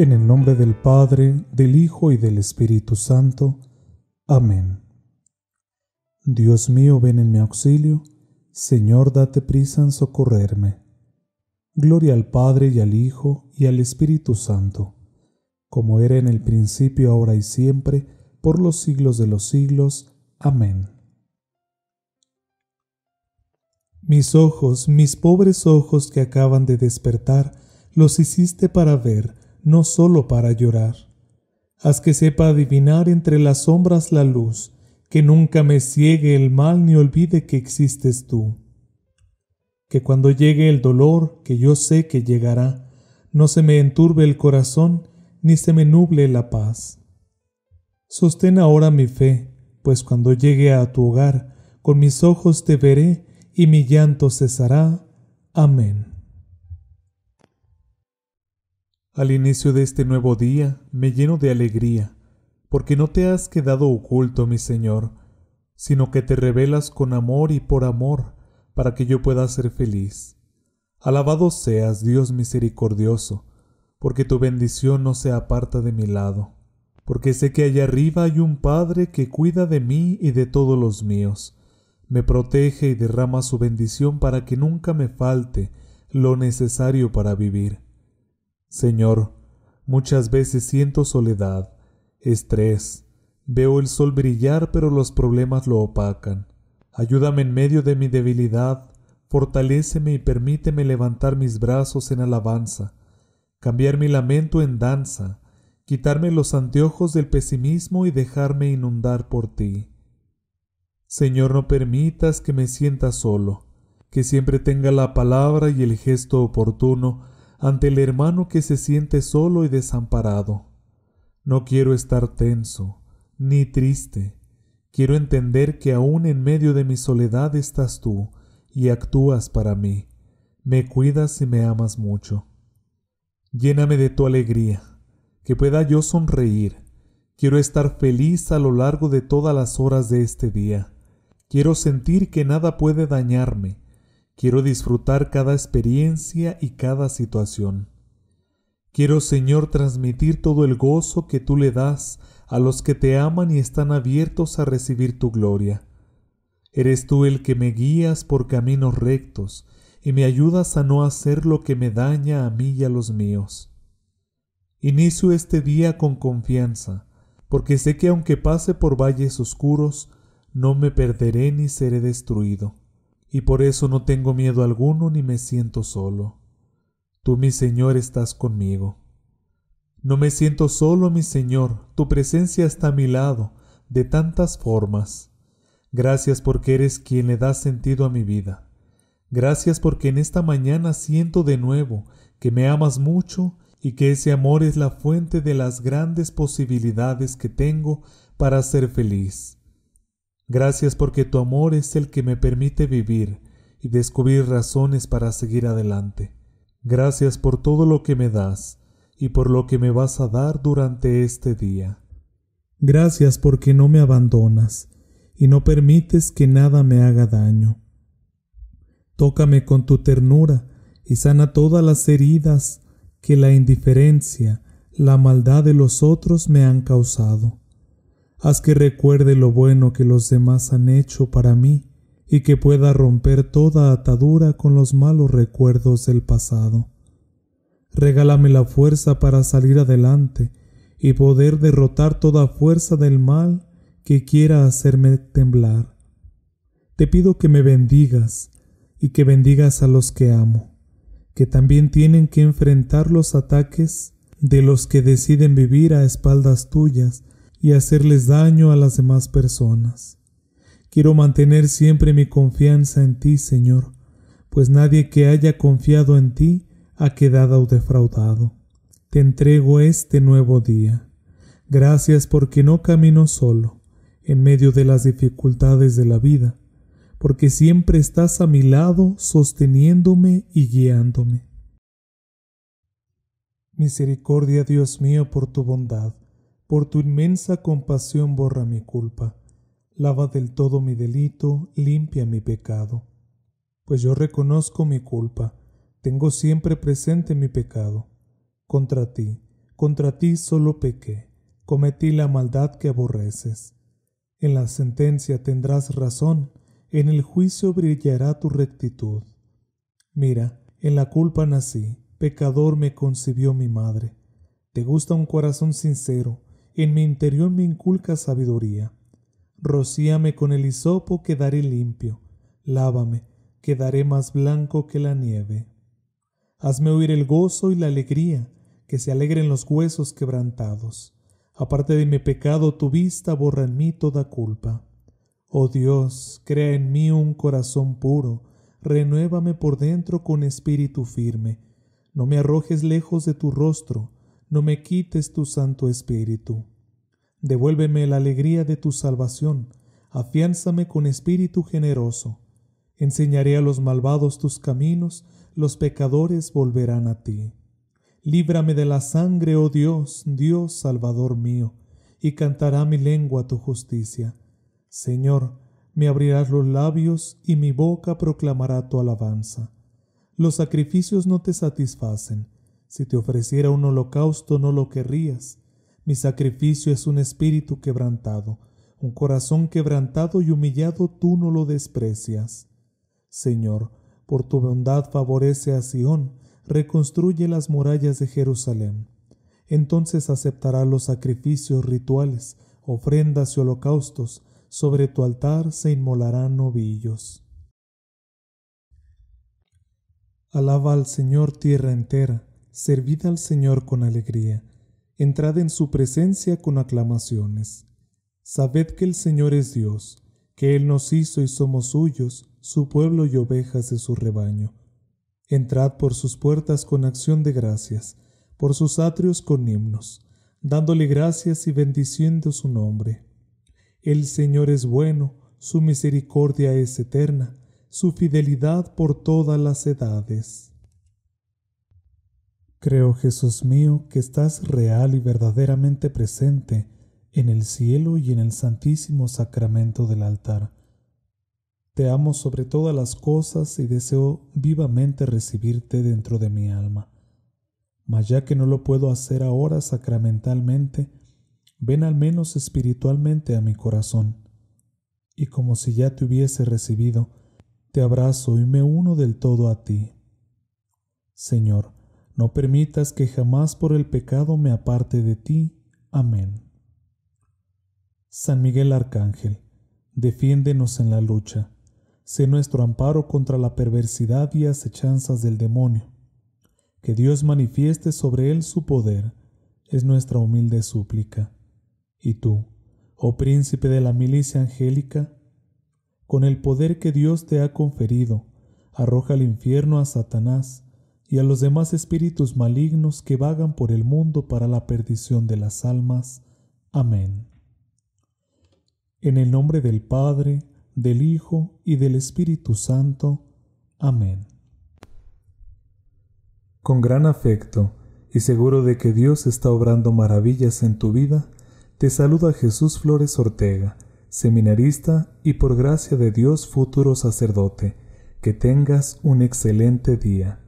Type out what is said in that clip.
En el nombre del Padre, del Hijo y del Espíritu Santo. Amén. Dios mío, ven en mi auxilio. Señor, date prisa en socorrerme. Gloria al Padre y al Hijo y al Espíritu Santo, como era en el principio, ahora y siempre, por los siglos de los siglos. Amén. Mis ojos, mis pobres ojos que acaban de despertar, los hiciste para ver no solo para llorar. Haz que sepa adivinar entre las sombras la luz, que nunca me ciegue el mal ni olvide que existes tú. Que cuando llegue el dolor, que yo sé que llegará, no se me enturbe el corazón, ni se me nuble la paz. Sostén ahora mi fe, pues cuando llegue a tu hogar, con mis ojos te veré y mi llanto cesará. Amén. Al inicio de este nuevo día me lleno de alegría, porque no te has quedado oculto, mi Señor, sino que te revelas con amor y por amor, para que yo pueda ser feliz. Alabado seas, Dios misericordioso, porque tu bendición no se aparta de mi lado, porque sé que allá arriba hay un Padre que cuida de mí y de todos los míos, me protege y derrama su bendición para que nunca me falte lo necesario para vivir. Señor, muchas veces siento soledad, estrés, veo el sol brillar pero los problemas lo opacan. Ayúdame en medio de mi debilidad, fortaléceme y permíteme levantar mis brazos en alabanza, cambiar mi lamento en danza, quitarme los anteojos del pesimismo y dejarme inundar por ti. Señor, no permitas que me sienta solo, que siempre tenga la palabra y el gesto oportuno ante el hermano que se siente solo y desamparado. No quiero estar tenso, ni triste. Quiero entender que aún en medio de mi soledad estás tú y actúas para mí. Me cuidas y me amas mucho. Lléname de tu alegría, que pueda yo sonreír. Quiero estar feliz a lo largo de todas las horas de este día. Quiero sentir que nada puede dañarme, Quiero disfrutar cada experiencia y cada situación. Quiero, Señor, transmitir todo el gozo que tú le das a los que te aman y están abiertos a recibir tu gloria. Eres tú el que me guías por caminos rectos y me ayudas a no hacer lo que me daña a mí y a los míos. Inicio este día con confianza, porque sé que aunque pase por valles oscuros, no me perderé ni seré destruido y por eso no tengo miedo alguno ni me siento solo. Tú, mi Señor, estás conmigo. No me siento solo, mi Señor, tu presencia está a mi lado, de tantas formas. Gracias porque eres quien le da sentido a mi vida. Gracias porque en esta mañana siento de nuevo que me amas mucho y que ese amor es la fuente de las grandes posibilidades que tengo para ser feliz. Gracias porque tu amor es el que me permite vivir y descubrir razones para seguir adelante. Gracias por todo lo que me das y por lo que me vas a dar durante este día. Gracias porque no me abandonas y no permites que nada me haga daño. Tócame con tu ternura y sana todas las heridas que la indiferencia, la maldad de los otros me han causado. Haz que recuerde lo bueno que los demás han hecho para mí y que pueda romper toda atadura con los malos recuerdos del pasado. Regálame la fuerza para salir adelante y poder derrotar toda fuerza del mal que quiera hacerme temblar. Te pido que me bendigas y que bendigas a los que amo, que también tienen que enfrentar los ataques de los que deciden vivir a espaldas tuyas y hacerles daño a las demás personas. Quiero mantener siempre mi confianza en ti, Señor, pues nadie que haya confiado en ti ha quedado defraudado. Te entrego este nuevo día. Gracias porque no camino solo, en medio de las dificultades de la vida, porque siempre estás a mi lado, sosteniéndome y guiándome. Misericordia, Dios mío, por tu bondad por tu inmensa compasión borra mi culpa, lava del todo mi delito, limpia mi pecado. Pues yo reconozco mi culpa, tengo siempre presente mi pecado. Contra ti, contra ti solo pequé, cometí la maldad que aborreces. En la sentencia tendrás razón, en el juicio brillará tu rectitud. Mira, en la culpa nací, pecador me concibió mi madre. Te gusta un corazón sincero, en mi interior me inculca sabiduría. Rocíame con el hisopo, quedaré limpio. Lávame, quedaré más blanco que la nieve. Hazme oír el gozo y la alegría, que se alegren los huesos quebrantados. Aparte de mi pecado, tu vista borra en mí toda culpa. Oh Dios, crea en mí un corazón puro, renuévame por dentro con espíritu firme. No me arrojes lejos de tu rostro, no me quites tu Santo Espíritu. Devuélveme la alegría de tu salvación, afiánzame con espíritu generoso. Enseñaré a los malvados tus caminos, los pecadores volverán a ti. Líbrame de la sangre, oh Dios, Dios Salvador mío, y cantará mi lengua tu justicia. Señor, me abrirás los labios y mi boca proclamará tu alabanza. Los sacrificios no te satisfacen, si te ofreciera un holocausto no lo querrías. Mi sacrificio es un espíritu quebrantado, un corazón quebrantado y humillado tú no lo desprecias. Señor, por tu bondad favorece a Sión, reconstruye las murallas de Jerusalén. Entonces aceptará los sacrificios rituales, ofrendas y holocaustos, sobre tu altar se inmolarán novillos. Alaba al Señor tierra entera servid al Señor con alegría, entrad en su presencia con aclamaciones. Sabed que el Señor es Dios, que Él nos hizo y somos suyos, su pueblo y ovejas de su rebaño. Entrad por sus puertas con acción de gracias, por sus atrios con himnos, dándole gracias y bendiciendo su nombre. El Señor es bueno, su misericordia es eterna, su fidelidad por todas las edades. Creo, Jesús mío, que estás real y verdaderamente presente en el cielo y en el santísimo sacramento del altar. Te amo sobre todas las cosas y deseo vivamente recibirte dentro de mi alma. Mas ya que no lo puedo hacer ahora sacramentalmente, ven al menos espiritualmente a mi corazón. Y como si ya te hubiese recibido, te abrazo y me uno del todo a ti. Señor, no permitas que jamás por el pecado me aparte de ti. Amén. San Miguel Arcángel, defiéndenos en la lucha. Sé nuestro amparo contra la perversidad y acechanzas del demonio. Que Dios manifieste sobre él su poder, es nuestra humilde súplica. Y tú, oh príncipe de la milicia angélica, con el poder que Dios te ha conferido, arroja al infierno a Satanás, y a los demás espíritus malignos que vagan por el mundo para la perdición de las almas. Amén. En el nombre del Padre, del Hijo y del Espíritu Santo. Amén. Con gran afecto y seguro de que Dios está obrando maravillas en tu vida, te saluda Jesús Flores Ortega, seminarista y por gracia de Dios futuro sacerdote. Que tengas un excelente día.